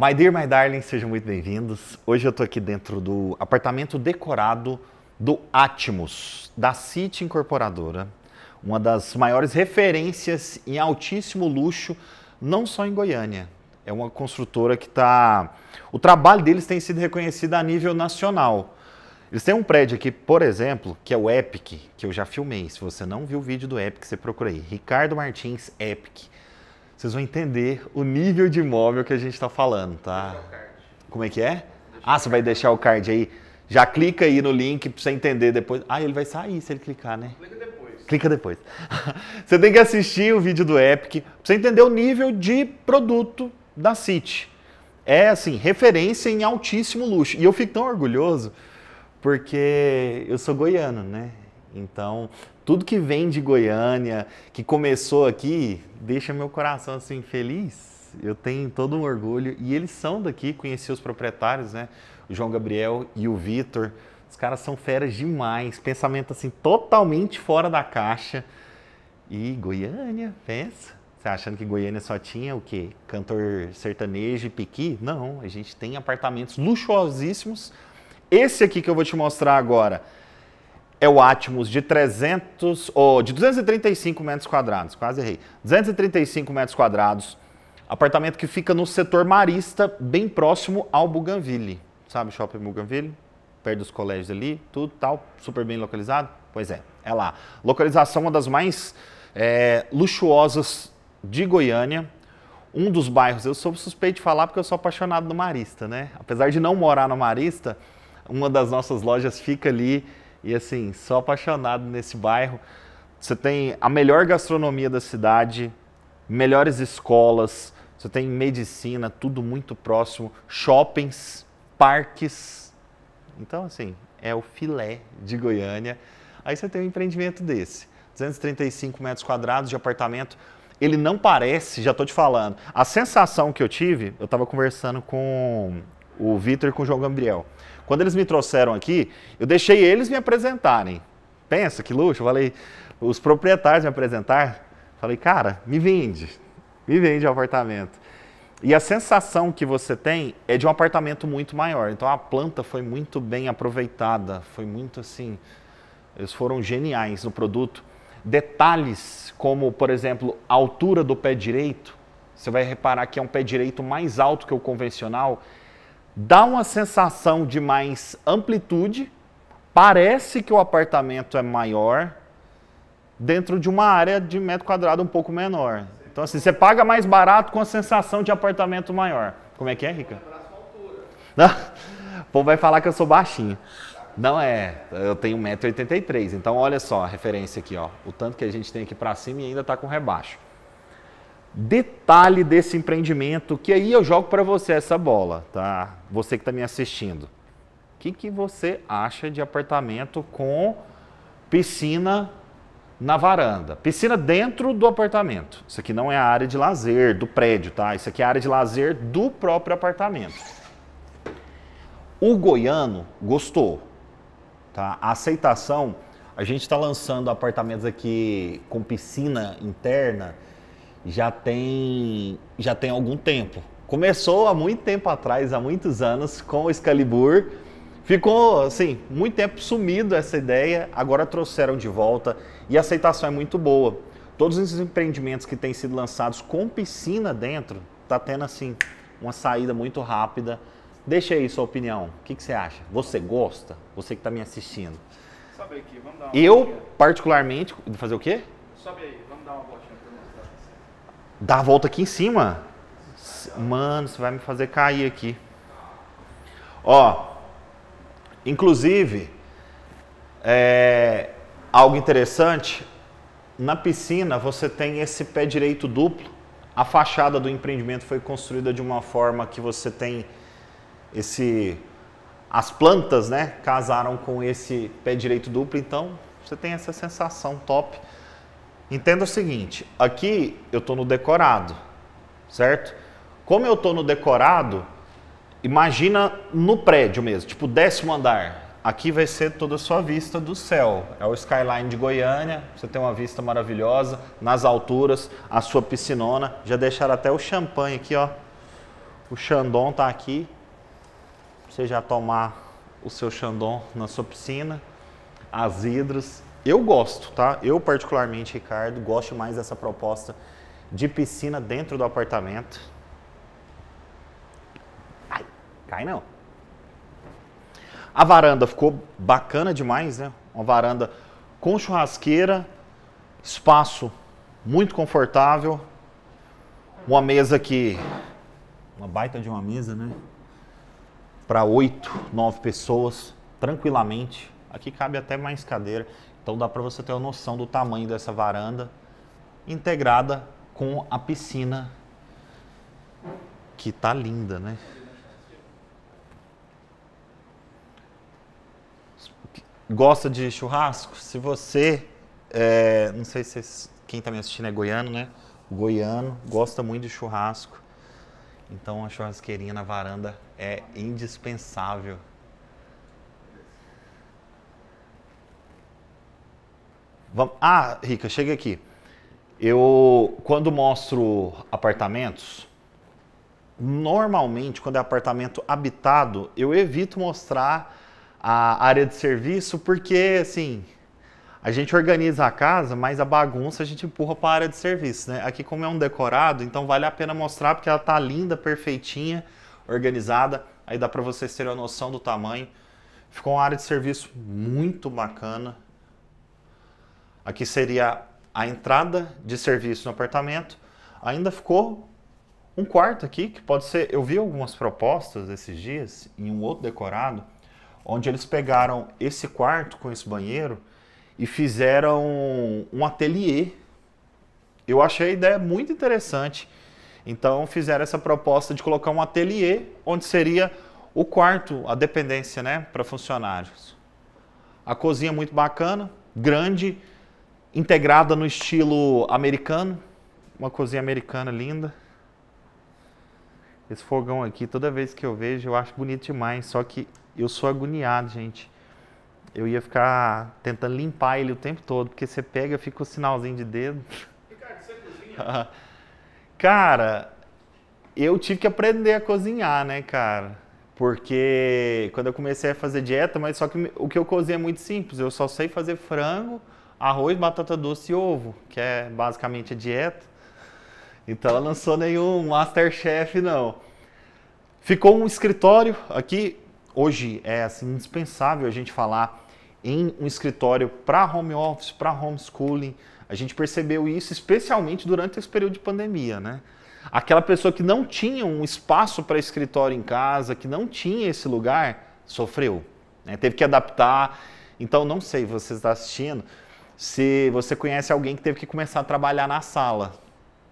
My dear, my darling, sejam muito bem-vindos. Hoje eu estou aqui dentro do apartamento decorado do Atmos, da City Incorporadora, uma das maiores referências em altíssimo luxo, não só em Goiânia. É uma construtora que está. O trabalho deles tem sido reconhecido a nível nacional. Eles têm um prédio aqui, por exemplo, que é o Epic, que eu já filmei. Se você não viu o vídeo do Epic, você procura aí. Ricardo Martins Epic vocês vão entender o nível de imóvel que a gente está falando, tá? Como é que é? Ah, você vai deixar o card aí. Já clica aí no link para você entender depois. Ah, ele vai sair se ele clicar, né? Clica depois. Clica depois. você tem que assistir o vídeo do Epic para você entender o nível de produto da City. É, assim, referência em altíssimo luxo. E eu fico tão orgulhoso porque eu sou goiano, né? Então, tudo que vem de Goiânia, que começou aqui, deixa meu coração assim feliz. Eu tenho todo um orgulho e eles são daqui, conheci os proprietários, né? O João Gabriel e o Vitor. Os caras são feras demais, pensamento assim totalmente fora da caixa. E Goiânia, pensa. Você tá achando que Goiânia só tinha o quê? Cantor sertanejo e piqui? Não, a gente tem apartamentos luxuosíssimos. Esse aqui que eu vou te mostrar agora é o Atmos de 300 ou oh, de 235 metros quadrados, quase errei. 235 metros quadrados, apartamento que fica no setor marista, bem próximo ao Bougainville. Sabe Shopping Bougainville? Perto dos colégios ali, tudo tal, super bem localizado. Pois é, é lá. Localização uma das mais é, luxuosas de Goiânia. Um dos bairros, eu sou suspeito de falar porque eu sou apaixonado no Marista, né? Apesar de não morar no Marista, uma das nossas lojas fica ali e assim, sou apaixonado nesse bairro. Você tem a melhor gastronomia da cidade, melhores escolas, você tem medicina, tudo muito próximo, shoppings, parques. Então, assim, é o filé de Goiânia. Aí você tem um empreendimento desse, 235 metros quadrados de apartamento. Ele não parece, já estou te falando. A sensação que eu tive, eu estava conversando com o Vitor com o João Gabriel. Quando eles me trouxeram aqui, eu deixei eles me apresentarem. Pensa, que luxo. Eu falei, os proprietários me apresentar. Falei, cara, me vende. Me vende o apartamento. E a sensação que você tem é de um apartamento muito maior. Então a planta foi muito bem aproveitada. Foi muito assim. Eles foram geniais no produto. Detalhes como, por exemplo, a altura do pé direito. Você vai reparar que é um pé direito mais alto que o convencional dá uma sensação de mais amplitude, parece que o apartamento é maior dentro de uma área de metro quadrado um pouco menor. Então, assim, você paga mais barato com a sensação de apartamento maior. Como é que é, Rica? Não, o povo vai falar que eu sou baixinho. Não é, eu tenho 1,83m. Então, olha só a referência aqui, ó. O tanto que a gente tem aqui para cima e ainda está com rebaixo detalhe desse empreendimento, que aí eu jogo para você essa bola, tá? Você que está me assistindo. O que, que você acha de apartamento com piscina na varanda? Piscina dentro do apartamento. Isso aqui não é a área de lazer do prédio, tá? Isso aqui é a área de lazer do próprio apartamento. O goiano gostou, tá? A aceitação, a gente está lançando apartamentos aqui com piscina interna, já tem, já tem algum tempo. Começou há muito tempo atrás, há muitos anos, com o Excalibur. Ficou, assim, muito tempo sumido essa ideia, agora trouxeram de volta e a aceitação é muito boa. Todos esses empreendimentos que têm sido lançados com piscina dentro, tá tendo, assim, uma saída muito rápida. Deixa aí sua opinião. O que, que você acha? Você gosta? Você que está me assistindo. Aqui, eu, particularmente... Fazer o quê? Sobe aí, vamos dar uma volta. Dá a volta aqui em cima. Mano, você vai me fazer cair aqui. Ó, inclusive, é, algo interessante, na piscina você tem esse pé direito duplo. A fachada do empreendimento foi construída de uma forma que você tem esse as plantas, né, casaram com esse pé direito duplo, então você tem essa sensação top. Entenda o seguinte, aqui eu estou no decorado, certo? Como eu estou no decorado, imagina no prédio mesmo, tipo décimo andar. Aqui vai ser toda a sua vista do céu. É o skyline de Goiânia, você tem uma vista maravilhosa, nas alturas, a sua piscinona. Já deixaram até o champanhe aqui, ó. O Chandon tá aqui. Você já tomar o seu Chandon na sua piscina, as hidras. Eu gosto, tá? Eu particularmente, Ricardo, gosto mais dessa proposta de piscina dentro do apartamento. Ai, cai não. A varanda ficou bacana demais, né? Uma varanda com churrasqueira, espaço muito confortável, uma mesa que uma baita de uma mesa, né? Para oito, nove pessoas tranquilamente. Aqui cabe até mais cadeira. Então dá para você ter uma noção do tamanho dessa varanda integrada com a piscina que tá linda, né? Gosta de churrasco? Se você, é, não sei se quem está me assistindo é goiano, né? goiano gosta muito de churrasco, então a churrasqueirinha na varanda é indispensável. Vamos... Ah, Rica, chega aqui. Eu, quando mostro apartamentos, normalmente, quando é apartamento habitado, eu evito mostrar a área de serviço, porque, assim, a gente organiza a casa, mas a bagunça a gente empurra para a área de serviço, né? Aqui, como é um decorado, então vale a pena mostrar, porque ela tá linda, perfeitinha, organizada. Aí dá para vocês terem a noção do tamanho. Ficou uma área de serviço muito bacana. Aqui seria a entrada de serviço no apartamento. Ainda ficou um quarto aqui, que pode ser. Eu vi algumas propostas esses dias em um outro decorado, onde eles pegaram esse quarto com esse banheiro e fizeram um ateliê. Eu achei a ideia muito interessante. Então fizeram essa proposta de colocar um ateliê onde seria o quarto, a dependência, né, para funcionários. A cozinha muito bacana, grande, integrada no estilo americano, uma cozinha americana linda. Esse fogão aqui, toda vez que eu vejo, eu acho bonito demais, só que eu sou agoniado, gente. Eu ia ficar tentando limpar ele o tempo todo, porque você pega, fica o sinalzinho de dedo. Ricardo, você cozinha? cara, eu tive que aprender a cozinhar, né, cara? Porque quando eu comecei a fazer dieta, mas só que o que eu cozinho é muito simples. Eu só sei fazer frango, arroz, batata doce e ovo, que é basicamente a dieta. Então ela não sou nenhum masterchef, não. Ficou um escritório aqui. Hoje é assim, indispensável a gente falar em um escritório para home office, para homeschooling. A gente percebeu isso especialmente durante esse período de pandemia, né? Aquela pessoa que não tinha um espaço para escritório em casa, que não tinha esse lugar, sofreu. Né? Teve que adaptar. Então, não sei, você está assistindo, se você conhece alguém que teve que começar a trabalhar na sala,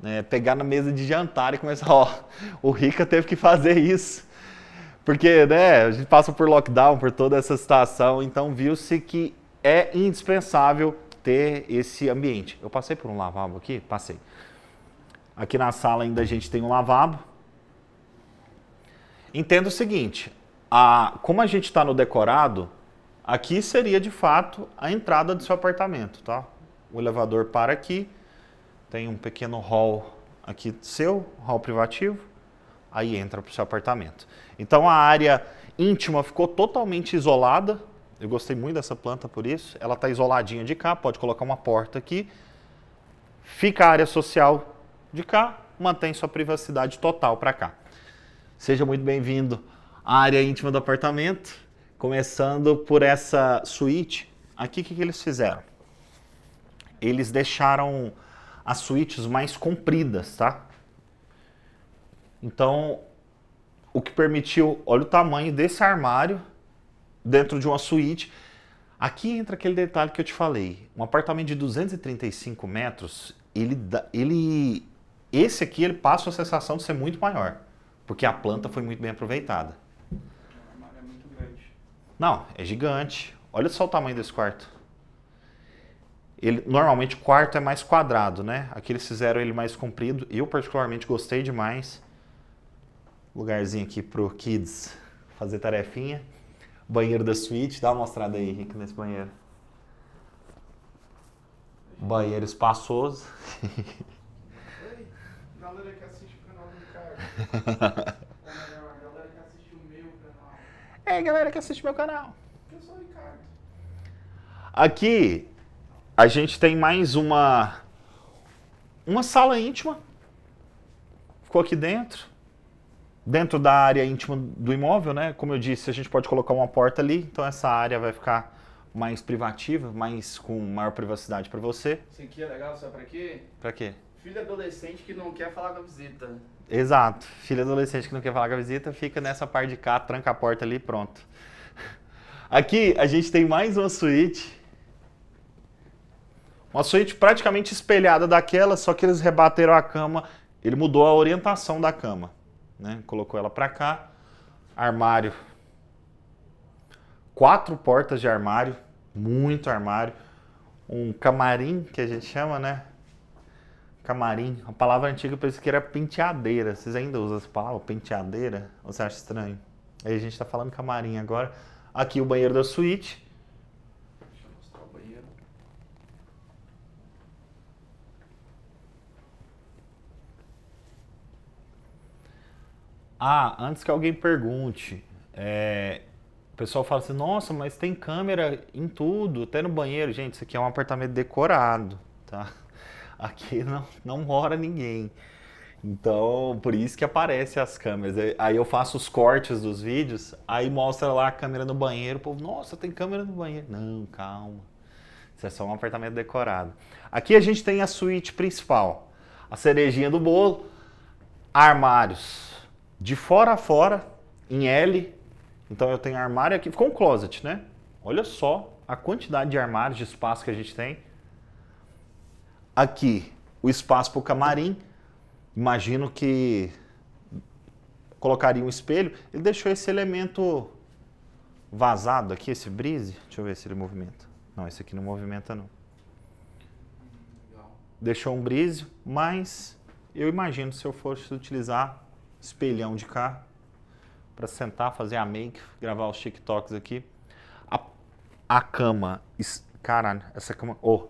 né? pegar na mesa de jantar e começar, ó, o Rica teve que fazer isso. Porque né, a gente passa por lockdown, por toda essa situação, então viu-se que é indispensável ter esse ambiente. Eu passei por um lavabo aqui? Passei. Aqui na sala ainda a gente tem um lavabo. Entenda o seguinte, a, como a gente está no decorado, Aqui seria de fato a entrada do seu apartamento, tá? O elevador para aqui, tem um pequeno hall aqui seu, hall privativo, aí entra para o seu apartamento. Então a área íntima ficou totalmente isolada. Eu gostei muito dessa planta por isso. Ela está isoladinha de cá, pode colocar uma porta aqui. Fica a área social de cá, mantém sua privacidade total para cá. Seja muito bem-vindo à área íntima do apartamento. Começando por essa suíte, aqui o que, que eles fizeram? Eles deixaram as suítes mais compridas, tá? Então, o que permitiu, olha o tamanho desse armário dentro de uma suíte. Aqui entra aquele detalhe que eu te falei. Um apartamento de 235 metros, ele, ele esse aqui ele passa a sensação de ser muito maior, porque a planta foi muito bem aproveitada. Não, é gigante. Olha só o tamanho desse quarto. Ele, normalmente o quarto é mais quadrado, né? Aqui eles fizeram ele mais comprido. Eu particularmente gostei demais. Lugarzinho aqui pro kids fazer tarefinha. Banheiro da suíte. Dá uma mostrada aí, Henrique, nesse banheiro. Banheiro espaçoso. Oi, galera que assiste o canal do Ricardo. É, galera que assiste meu canal. Eu sou o Ricardo. Aqui a gente tem mais uma uma sala íntima. Ficou aqui dentro. Dentro da área íntima do imóvel, né? Como eu disse, a gente pode colocar uma porta ali, então essa área vai ficar mais privativa, mais com maior privacidade para você. Isso aqui é legal, sabe para quê? Para quê? filho adolescente que não quer falar com a visita. Exato. Filho adolescente que não quer falar com a visita fica nessa parte de cá, tranca a porta ali pronto. Aqui a gente tem mais uma suíte. Uma suíte praticamente espelhada daquela, só que eles rebateram a cama. Ele mudou a orientação da cama. Né? Colocou ela para cá. Armário. Quatro portas de armário. Muito armário. Um camarim, que a gente chama, né? Camarim, a palavra antiga para isso que era penteadeira. Vocês ainda usam essa palavra, penteadeira? Ou você acha estranho? Aí a gente está falando camarim agora. Aqui o banheiro da suíte. Deixa eu mostrar o banheiro. Ah, antes que alguém pergunte, é, o pessoal fala assim, nossa, mas tem câmera em tudo, até no banheiro. Gente, isso aqui é um apartamento decorado, tá? aqui não, não mora ninguém. Então, por isso que aparece as câmeras. Aí eu faço os cortes dos vídeos, aí mostra lá a câmera no banheiro. O povo, nossa, tem câmera no banheiro. Não, calma. Isso é só um apartamento decorado. Aqui a gente tem a suíte principal. A cerejinha do bolo. Armários. De fora a fora, em L. Então eu tenho armário aqui. Ficou um closet, né? Olha só a quantidade de armários, de espaço que a gente tem. Aqui, o espaço para o camarim. Imagino que colocaria um espelho. Ele deixou esse elemento vazado aqui, esse brise. Deixa eu ver se ele movimenta. Não, esse aqui não movimenta, não. Deixou um brise, mas eu imagino se eu fosse utilizar espelhão de cá para sentar, fazer a make, gravar os TikToks aqui. A, a cama, caralho, essa cama, oh,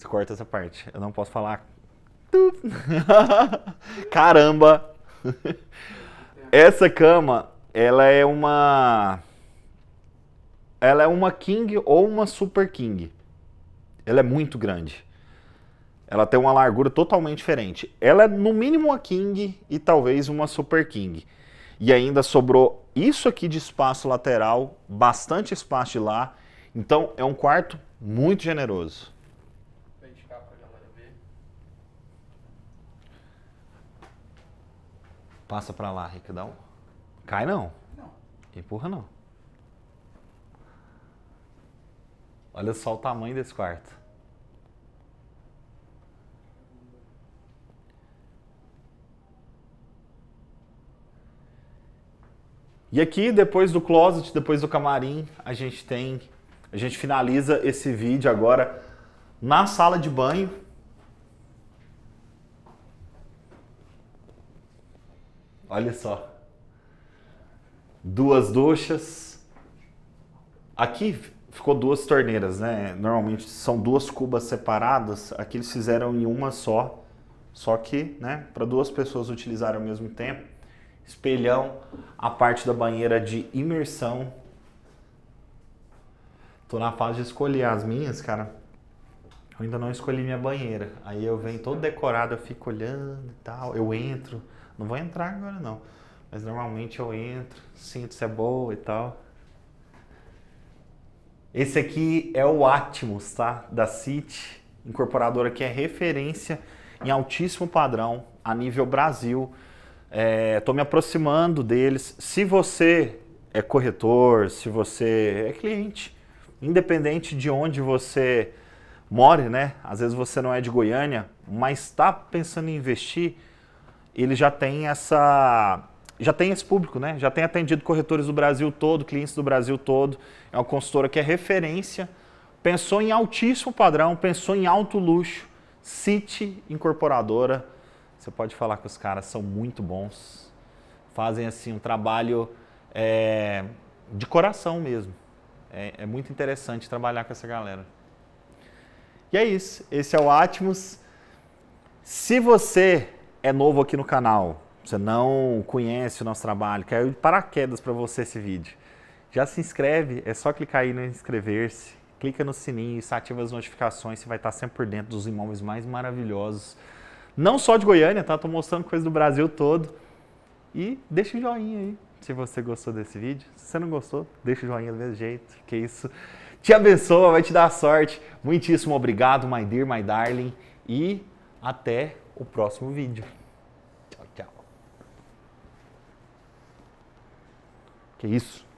você corta essa parte. Eu não posso falar. Caramba! Essa cama, ela é uma. Ela é uma King ou uma Super King. Ela é muito grande. Ela tem uma largura totalmente diferente. Ela é no mínimo uma King e talvez uma Super King. E ainda sobrou isso aqui de espaço lateral, bastante espaço de lá. Então é um quarto muito generoso. Passa para lá, Ricardão. Cai não. Não. Empurra não. Olha só o tamanho desse quarto. E aqui, depois do closet, depois do camarim, a gente tem, a gente finaliza esse vídeo agora na sala de banho, Olha só. Duas duchas. Aqui ficou duas torneiras, né? Normalmente são duas cubas separadas. Aqui eles fizeram em uma só. Só que, né, para duas pessoas utilizarem ao mesmo tempo. Espelhão, a parte da banheira de imersão. Tô na fase de escolher as minhas, cara. Eu ainda não escolhi minha banheira. Aí eu venho todo decorado, eu fico olhando e tal. Eu entro. Não vou entrar agora não. Mas normalmente eu entro, sinto se é boa e tal. Esse aqui é o Atmos, tá? Da City, incorporadora que é referência em altíssimo padrão a nível Brasil. Estou é, me aproximando deles. Se você é corretor, se você é cliente, independente de onde você more, né? Às vezes você não é de Goiânia, mas está pensando em investir ele já tem essa já tem esse público, né? Já tem atendido corretores do Brasil todo, clientes do Brasil todo. É uma consultora que é referência. Pensou em altíssimo padrão, pensou em alto luxo. City Incorporadora. Você pode falar que os caras são muito bons. Fazem assim um trabalho é, de coração mesmo. É, é muito interessante trabalhar com essa galera. E é isso. Esse é o Atmos. Se você é novo aqui no canal, você não conhece o nosso trabalho, caiu de paraquedas para você esse vídeo, já se inscreve, é só clicar aí no inscrever-se, clica no sininho, isso ativa as notificações, você vai estar sempre por dentro dos imóveis mais maravilhosos, não só de Goiânia, tá? Tô mostrando coisa do Brasil todo. E deixa o joinha aí se você gostou desse vídeo. Se você não gostou, deixa o joinha do mesmo jeito, que isso te abençoa, vai te dar sorte. Muitíssimo obrigado, my dear, my darling, e até o próximo vídeo. Tchau, tchau. Que isso?